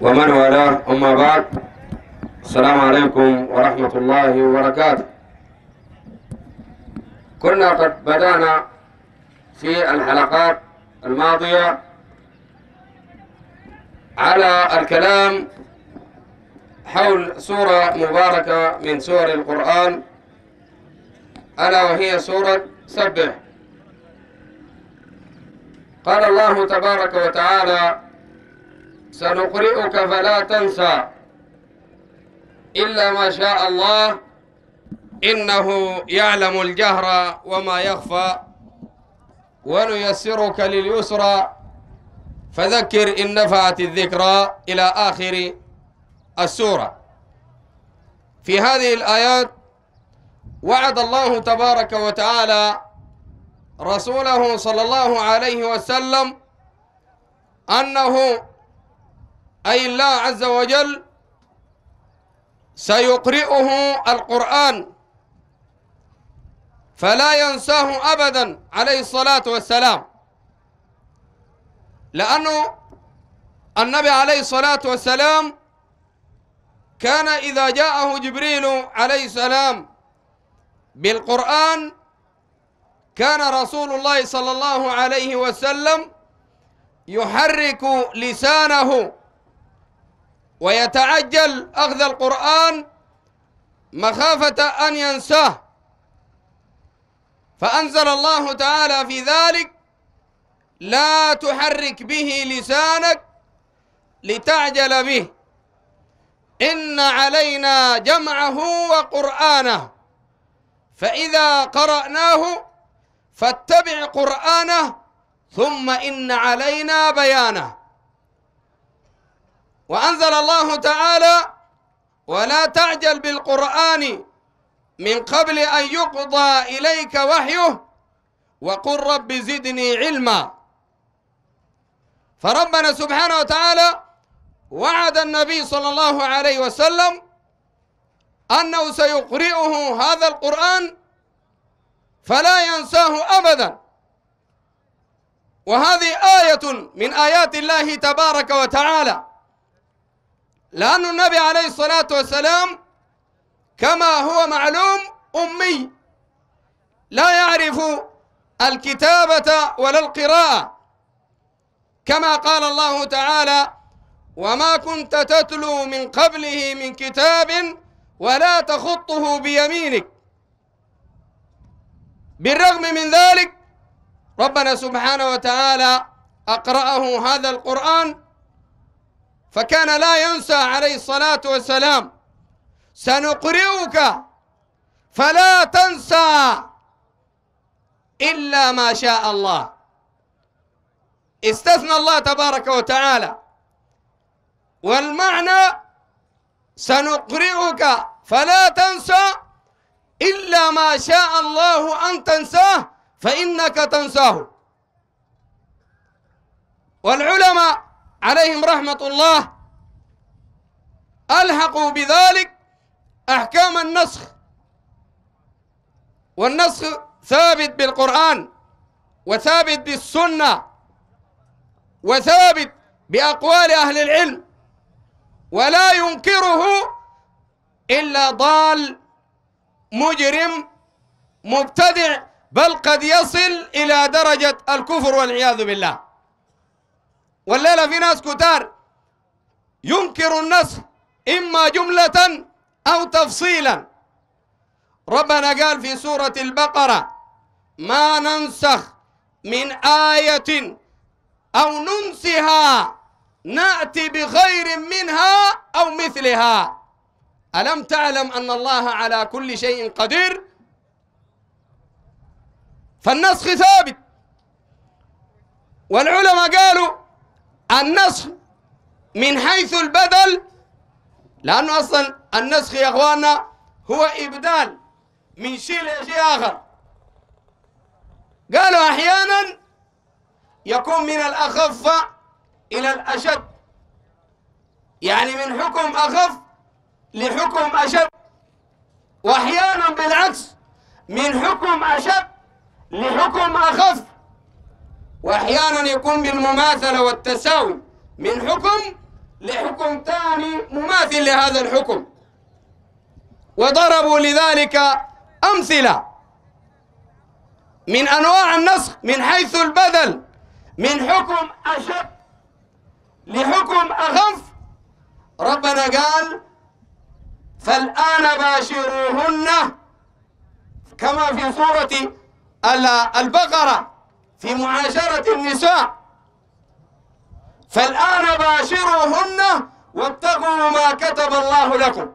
ومن والاه أما بعد السلام عليكم ورحمة الله وبركاته كنا قد بدأنا في الحلقات الماضية على الكلام حول سورة مباركة من سور القرآن ألا وهي سورة سبح قال الله تبارك وتعالى سنقرئك فلا تنسى إلا ما شاء الله إنه يعلم الجهر وما يخفى ونيسرك لليسرى فذكر إن نفعت الذكرى إلى آخر السورة في هذه الآيات وعد الله تبارك وتعالى رسوله صلى الله عليه وسلم أنه أي الله عز وجل سيقرئه القرآن فلا ينساه أبدا عليه الصلاة والسلام لأنه النبي عليه الصلاة والسلام كان إذا جاءه جبريل عليه السلام بالقرآن كان رسول الله صلى الله عليه وسلم يحرك لسانه ويتعجل أخذ القرآن مخافة أن ينساه فأنزل الله تعالى في ذلك لا تحرك به لسانك لتعجل به إن علينا جمعه وقرآنه فإذا قرأناه فاتبع قرآنه ثم إن علينا بيانه وأنزل الله تعالى ولا تعجل بالقرآن من قبل أن يقضى إليك وحيه وقل رب زدني علما فربنا سبحانه وتعالى وعد النبي صلى الله عليه وسلم أنه سيقرئه هذا القرآن فلا ينساه أبدا وهذه آية من آيات الله تبارك وتعالى لأن النبي عليه الصلاة والسلام كما هو معلوم أمي لا يعرف الكتابة ولا القراءة كما قال الله تعالى وما كنت تتلو من قبله من كتاب ولا تخطه بيمينك بالرغم من ذلك ربنا سبحانه وتعالى أقرأه هذا القرآن فكان لا ينسى عليه الصلاة والسلام سنقرئك فلا تنسى إلا ما شاء الله استثنى الله تبارك وتعالى والمعنى سنقرئك فلا تنسى إلا ما شاء الله أن تنساه فإنك تنساه والعلماء عليهم رحمة الله ألحقوا بذلك أحكام النسخ والنسخ ثابت بالقرآن وثابت بالسنة وثابت بأقوال أهل العلم ولا ينكره إلا ضال مجرم مبتدع بل قد يصل إلى درجة الكفر والعياذ بالله والليلة في ناس كتار ينكر النص إما جملة أو تفصيلا ربنا قال في سورة البقرة ما ننسخ من آية أو ننسها نأتي بخير منها أو مثلها ألم تعلم أن الله على كل شيء قدير فالنسخ ثابت والعلماء قالوا النسخ من حيث البدل لأنه أصلا النسخ يا أخواننا هو إبدال من شيء لشيء آخر قالوا أحيانا يكون من الأخف إلى الأشد يعني من حكم أخف لحكم أشد وأحيانا بالعكس من حكم أشد لحكم أخف وأحيانا يكون بالمماثلة والتساوي من حكم لحكم ثاني مماثل لهذا الحكم وضربوا لذلك أمثلة من أنواع النسخ من حيث البذل من حكم أشد لحكم أخف ربنا قال فالآن باشروهن كما في سورة البقرة في معاشرة النساء فالآن باشروهن واتقوا ما كتب الله لكم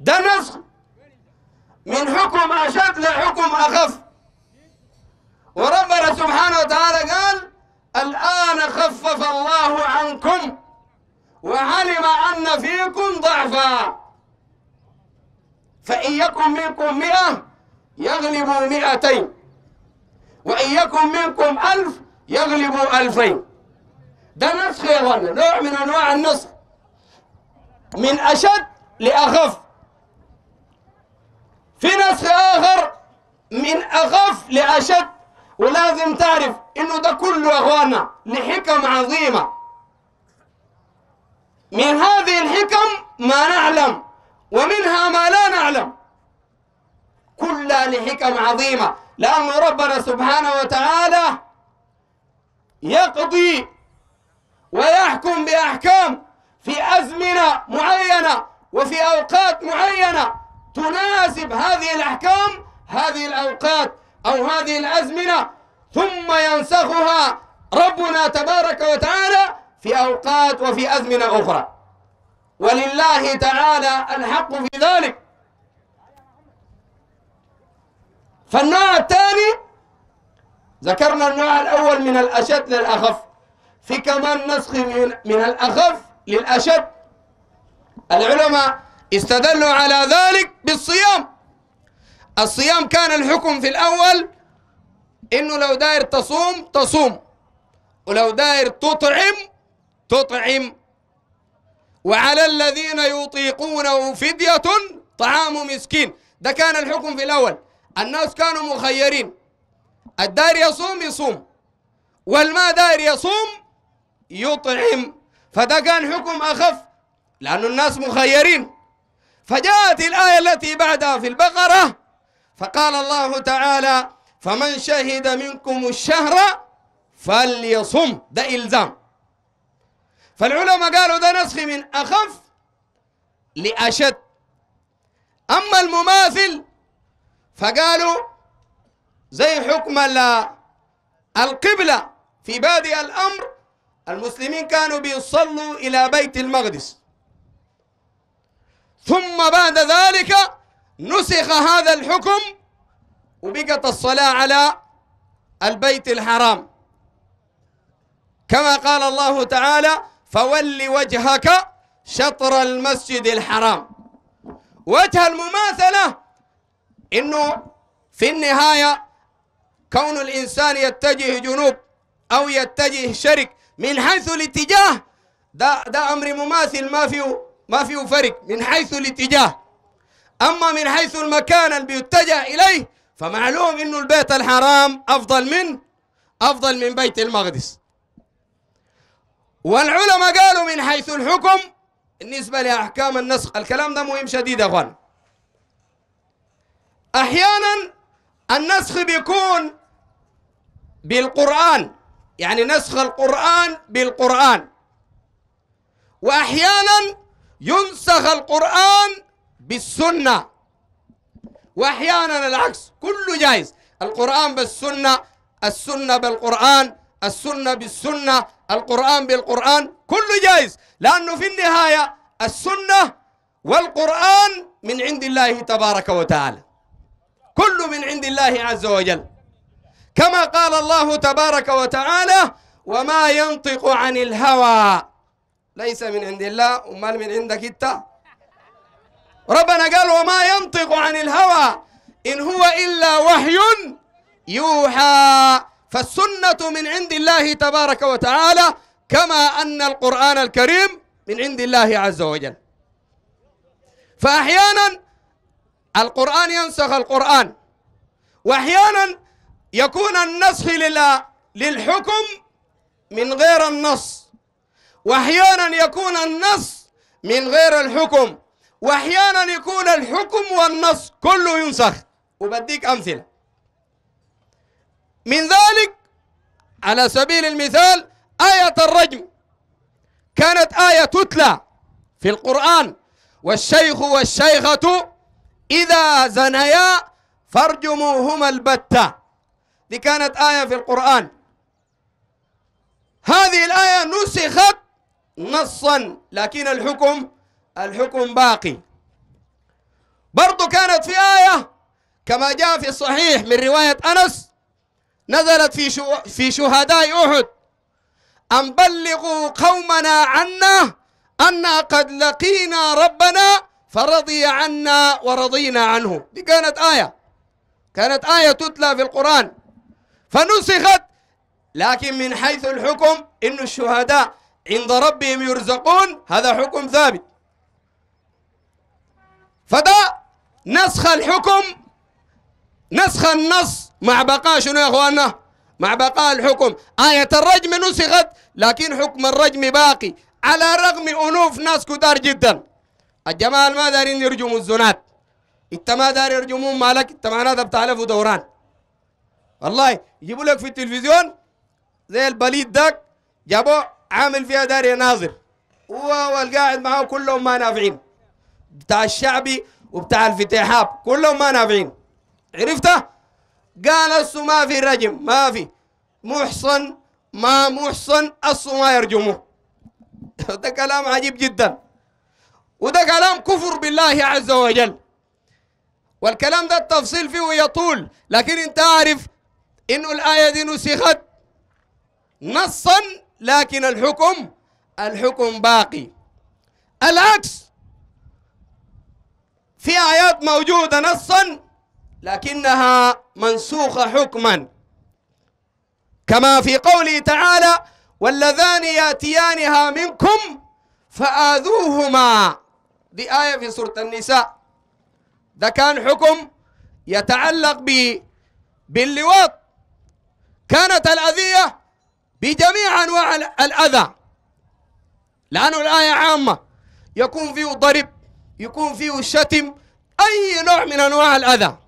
ده نسخ من حكم أشد لحكم أخف وربنا سبحانه وتعالى قال الآن خفف الله عنكم وعلم أن فيكم ضعفا فإن يكن منكم مئة يغلبوا مئتين وإن يكن منكم ألف يغلبوا ألفين ده نسخ يا اخوانا نوع من أنواع النسخ من أشد لأخف في نسخ آخر من أخف لأشد ولازم تعرف إنه ده كله يا اخوانا لحكم عظيمة من هذه الحكم ما نعلم ومنها ما لا نعلم كلها لحكم عظيمة لأن ربنا سبحانه وتعالى يقضي ويحكم بأحكام في أزمنة معينة وفي أوقات معينة تناسب هذه الأحكام هذه الأوقات أو هذه الأزمنة ثم ينسخها ربنا تبارك وتعالى في أوقات وفي أزمنة أخرى ولله تعالى الحق في ذلك فالنوع الثاني ذكرنا النوع الأول من الأشد للأخف في كمان نسخ من, من الأخف للأشد العلماء استدلوا على ذلك بالصيام الصيام كان الحكم في الأول إنه لو داير تصوم تصوم ولو داير تطعم تطعم وعلى الذين يطيقونه فدية طعام مسكين ده كان الحكم في الأول الناس كانوا مخيرين الدار يصوم يصوم والما دار يصوم يطعم فده كان حكم أخف لأن الناس مخيرين فجاءت الآية التي بعدها في البقرة فقال الله تعالى فمن شهد منكم الشهر فليصم ده إلزام فالعلماء قالوا ده نسخ من أخف لأشد أما المماثل فقالوا زي حكم القبلة في بادئ الأمر المسلمين كانوا بيصلوا إلى بيت المقدس ثم بعد ذلك نسخ هذا الحكم وبقت الصلاة على البيت الحرام كما قال الله تعالى فول وجهك شطر المسجد الحرام وجه المماثله إنه في النهاية كون الإنسان يتجه جنوب أو يتجه شرق من حيث الاتجاه ده, ده أمر مماثل ما فيه ما فيه فرق من حيث الاتجاه أما من حيث المكان اللي بيتجه إليه فمعلوم إنه البيت الحرام أفضل من أفضل من بيت المقدس والعلماء قالوا من حيث الحكم بالنسبة لأحكام النسخ الكلام ده مهم شديد يا أخوان أحيانا النسخ بيكون بالقرآن يعني نسخ القرآن بالقرآن وأحيانا ينسخ القرآن بالسنة وأحيانا العكس كله جائز القرآن بالسنة السنة بالقرآن السنة بالسنة القرآن بالقرآن كله جائز لأنه في النهاية السنة والقرآن من عند الله تبارك وتعالى كل من عند الله عز وجل كما قال الله تبارك وتعالى وما ينطق عن الهوى ليس من عند الله أمال من عندك انت ربنا قال وما ينطق عن الهوى إن هو إلا وحي يوحى فالسنة من عند الله تبارك وتعالى كما أن القرآن الكريم من عند الله عز وجل فأحيانا القرآن ينسخ القرآن وأحيانا يكون النسخ للحكم من غير النص وأحيانا يكون النص من غير الحكم وأحيانا يكون الحكم والنص كله ينسخ وبديك أمثلة من ذلك على سبيل المثال آية الرجم كانت آية تتلى في القرآن والشيخ والشيخة إذا زنيا فارجموهما البتة دي كانت آية في القرآن هذه الآية نسخت نصا لكن الحكم الحكم باقي برضو كانت في آية كما جاء في الصحيح من رواية أنس نزلت في في شهداء أحد أن بلغوا قومنا عنا أنا قد لقينا ربنا فرضي عنا ورضينا عنه دي كانت آية كانت آية تتلى في القرآن فنسخت لكن من حيث الحكم إن الشهداء عند ربهم يرزقون هذا حكم ثابت فده نسخ الحكم نسخ النص مع بقاء شنو يا اخواننا مع بقاء الحكم آية الرجم نسخت لكن حكم الرجم باقي على رغم أنوف ناس كتار جدا الجمال ما دارين يرجموا الزنات انت ما داري يرجمون مالك انت معناتها بتعلفوا دوران والله يجيبوا لك في التلفزيون زي البليد داك جابوه عامل فيها داري ناظر هو والقاعد معاه كلهم ما نافعين بتاع الشعبي وبتاع الفتحاب كلهم ما نافعين عرفته؟ قال السو ما في رجم ما في محصن ما محصن السو ما يرجموه ده كلام عجيب جدا وده كلام كفر بالله عز وجل والكلام ده التفصيل فيه يطول لكن انت عارف انه الآية دي نسخت نصا لكن الحكم الحكم باقي العكس في آيات موجودة نصا لكنها منسوخة حكما كما في قوله تعالى واللذان ياتيانها منكم فآذوهما دي آية في سورة النساء ده كان حكم يتعلق ب باللواط كانت الأذية بجميع أنواع الأذى لأنه الآية عامة يكون فيه ضرب يكون فيه شتم أي نوع من أنواع الأذى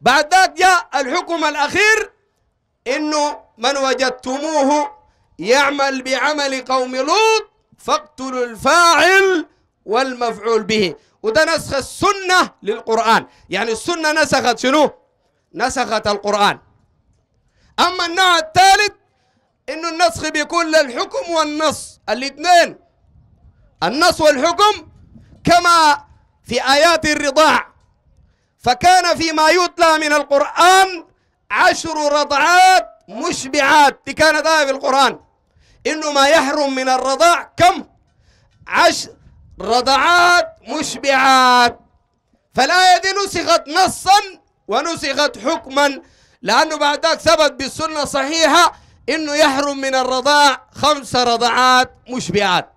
بعد ذلك جاء الحكم الأخير إنه من وجدتموه يعمل بعمل قوم لوط فاقتلوا الفاعل والمفعول به وده نسخ السنة للقرآن يعني السنة نسخت شنو؟ نسخت القرآن أما النوع الثالث إنه النسخ بيكون للحكم والنص الاثنين النص والحكم كما في آيات الرضاع فكان فيما يتلى من القرآن عشر رضعات مشبعات دي كانت آية في القرآن إنه ما يحرم من الرضاع كم؟ عشر رضعات مشبعات فالآية دي نسخت نصا ونسخت حكما لأنه بعد ذاك ثبت بالسنة صحيحة إنه يحرم من الرضاع خمس رضعات مشبعات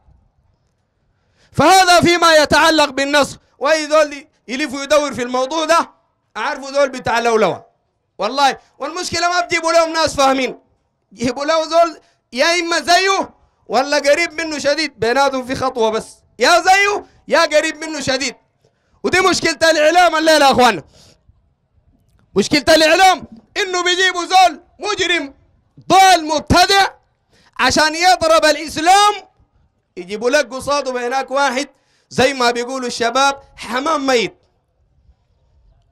فهذا فيما يتعلق بالنص وأي ذول يلف ويدور في الموضوع ده أعرفوا ذول بتاع لولوة والله والمشكلة ما بتجيبوا لهم ناس فاهمين جيبوا له ذول يا إما زيه ولا قريب منه شديد بيناتهم في خطوة بس يا زيه يا قريب منه شديد ودي مشكلة الإعلام الليلة يا أخوانا مشكلة الإعلام إنه بيجيبوا زول مجرم ضال مبتدع عشان يضرب الإسلام يجيبوا لك قصاده بهناك واحد زي ما بيقولوا الشباب حمام ميت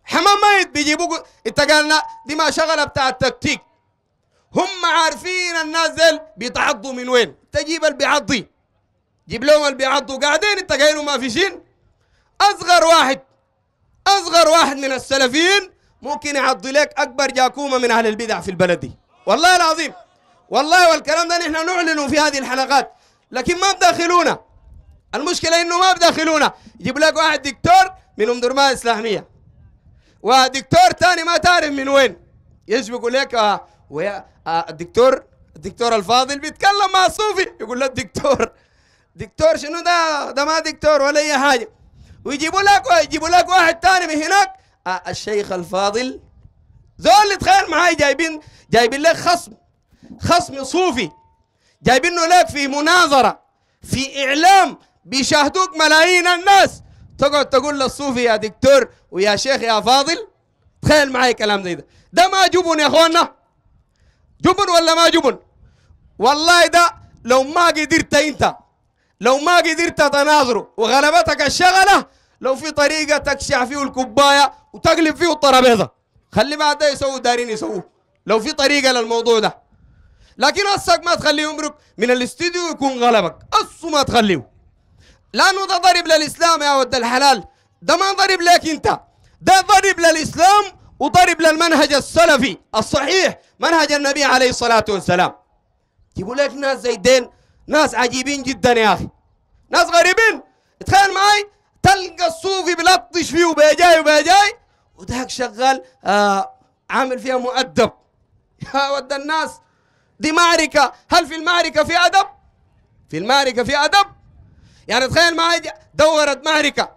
حمام ميت بيجيبوا انت قالنا دي ما شغله بتاع التكتيك هم عارفين الناس ديل بيتعضوا من وين تجيب اللي بيعضي جيب لهم اللي بيعضوا قاعدين انت قايلهم ما في شين اصغر واحد اصغر واحد من السلفيين ممكن يعضي لك اكبر جاكومه من اهل البدع في البلد دي والله العظيم والله والكلام ده نحن نعلنه في هذه الحلقات لكن ما بداخلونا المشكله انه ما بداخلونا يجيب لك واحد دكتور من ام درمان الاسلاميه ودكتور ثاني ما تعرف من وين يسبقوا لك آه ويا آه الدكتور الدكتور الفاضل بيتكلم مع صوفي يقول له الدكتور دكتور شنو ده ده ما دكتور ولا اي حاجه ويجيبوا لك ويجيبوا لك واحد ثاني من هناك آه، الشيخ الفاضل زول تخيل معاي جايبين جايبين لك خصم خصم صوفي جايبينه لك في مناظره في اعلام بيشاهدوك ملايين الناس تقعد تقول للصوفي يا دكتور ويا شيخ يا فاضل تخيل معاي كلام زي ده ده ما جبن يا اخوانا جبن ولا ما جبن والله ده لو ما قدرت انت لو ما قدرت تناظره وغلبتك الشغلة لو في طريقة تكشع فيه الكباية وتقلب فيه الطرابيزة خلي بعد ده يسووا دارين يسووه لو في طريقة للموضوع ده لكن أصك ما تخليه يمرك من الاستديو يكون غلبك أص ما تخليه لأنه ده ضرب للإسلام يا ود الحلال ده ما ضرب لك أنت ده ضرب للإسلام وضرب للمنهج السلفي الصحيح منهج النبي عليه الصلاة والسلام يقول لك ناس زي دين ناس عجيبين جدا يا أخي ناس غريبين تخيل معي تلقى الصوفي بلطش فيه وبيجاي وبيجاي وداك شغال آه عامل فيها مؤدب يا ود الناس دي معركة هل في المعركة في أدب؟ في المعركة في أدب؟ يعني تخيل معي دورت معركة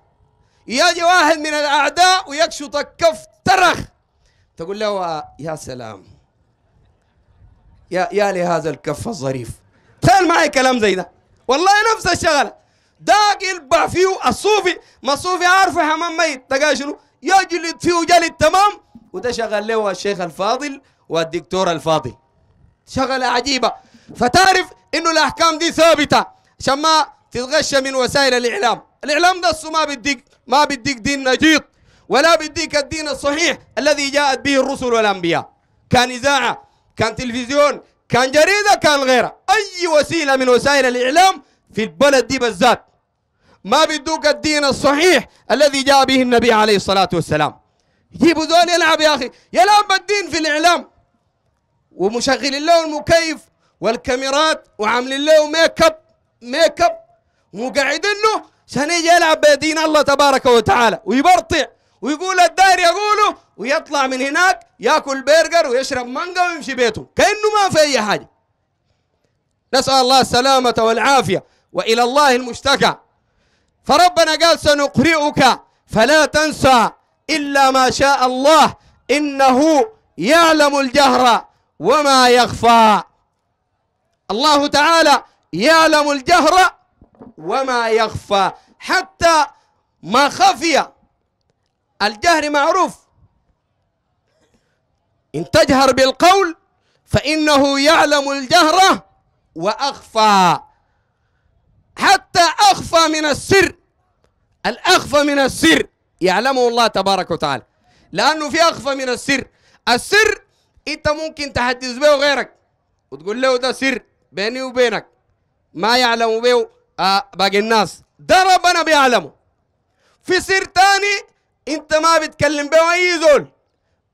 يجي واحد من الأعداء ويكشطك كف ترخ تقول له آه، يا سلام يا يا لهذا الكف الظريف تخيل معي كلام زي ده والله نفس الشغله داك يلبع فيه الصوفي ما الصوفي عارفه حمام ميت تلقى شنو يجلد فيه جلد تمام وده شغل له الشيخ الفاضل والدكتور الفاضل شغله عجيبه فتعرف انه الاحكام دي ثابته عشان ما تتغشى من وسائل الاعلام الاعلام ده ما بيديك ما بيديك دين نجيط ولا بيديك الدين الصحيح الذي جاءت به الرسل والانبياء كان اذاعه كان تلفزيون كان جريدة كان غيرها أي وسيلة من وسائل الإعلام في البلد دي بالذات ما بيدوك الدين الصحيح الذي جاء به النبي عليه الصلاة والسلام يجيبوا زول يلعب يا أخي يلعب بالدين في الإعلام ومشغلين له المكيف والكاميرات وعاملين له ميك اب ميك اب ومقعدينه عشان يجي يلعب بدين الله تبارك وتعالى ويبرطع ويقول الداير يقوله ويطلع من هناك ياكل برجر ويشرب مانجا ويمشي بيته كانه ما في اي حاجه نسال الله السلامه والعافيه والى الله المشتكى فربنا قال سنقرئك فلا تنسى الا ما شاء الله انه يعلم الجهر وما يخفى الله تعالى يعلم الجهر وما يخفى حتى ما خفي الجهر معروف إن تجهر بالقول فإنه يعلم الجهر وأخفى حتى أخفى من السر الأخفى من السر يعلمه الله تبارك وتعالى لأنه في أخفى من السر السر أنت ممكن تحدث به غيرك وتقول له ده سر بيني وبينك ما يعلم به آه باقي الناس ده ربنا بيعلمه في سر تاني أنت ما بتكلم به أي زول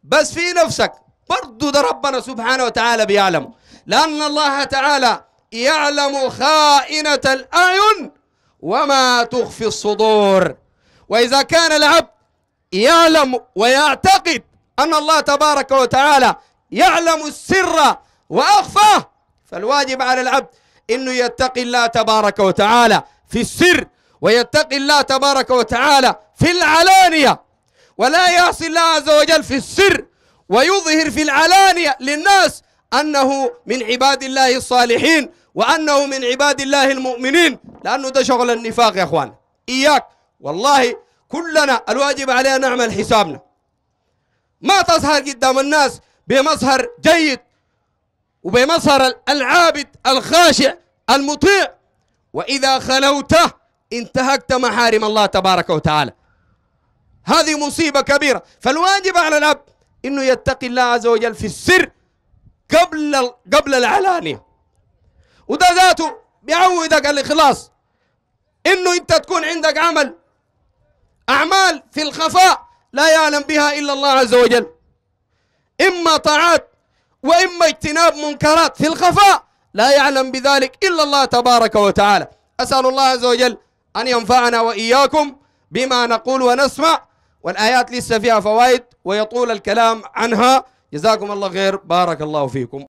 بس في نفسك برضو ده ربنا سبحانه وتعالى بيعلمه لأن الله تعالى يعلم خائنة الأعين وما تخفي الصدور وإذا كان العبد يعلم ويعتقد أن الله تبارك وتعالى يعلم السر وأخفاه فالواجب على العبد أنه يتقي الله تبارك وتعالى في السر ويتقي الله تبارك وتعالى في العلانية ولا يعصي الله عز وجل في السر ويظهر في العلانية للناس أنه من عباد الله الصالحين وأنه من عباد الله المؤمنين لأنه ده شغل النفاق يا أخوان إياك والله كلنا الواجب علينا نعمل حسابنا ما تظهر قدام الناس بمظهر جيد وبمظهر العابد الخاشع المطيع وإذا خلوته انتهكت محارم الله تبارك وتعالى هذه مصيبة كبيرة فالواجب على الأب انه يتقي الله عز وجل في السر قبل قبل العلانيه وده ذاته بيعودك الاخلاص انه انت تكون عندك عمل اعمال في الخفاء لا يعلم بها الا الله عز وجل اما طاعات واما اجتناب منكرات في الخفاء لا يعلم بذلك الا الله تبارك وتعالى اسال الله عز وجل ان ينفعنا واياكم بما نقول ونسمع والآيات لسه فيها فوائد ويطول الكلام عنها جزاكم الله خير بارك الله فيكم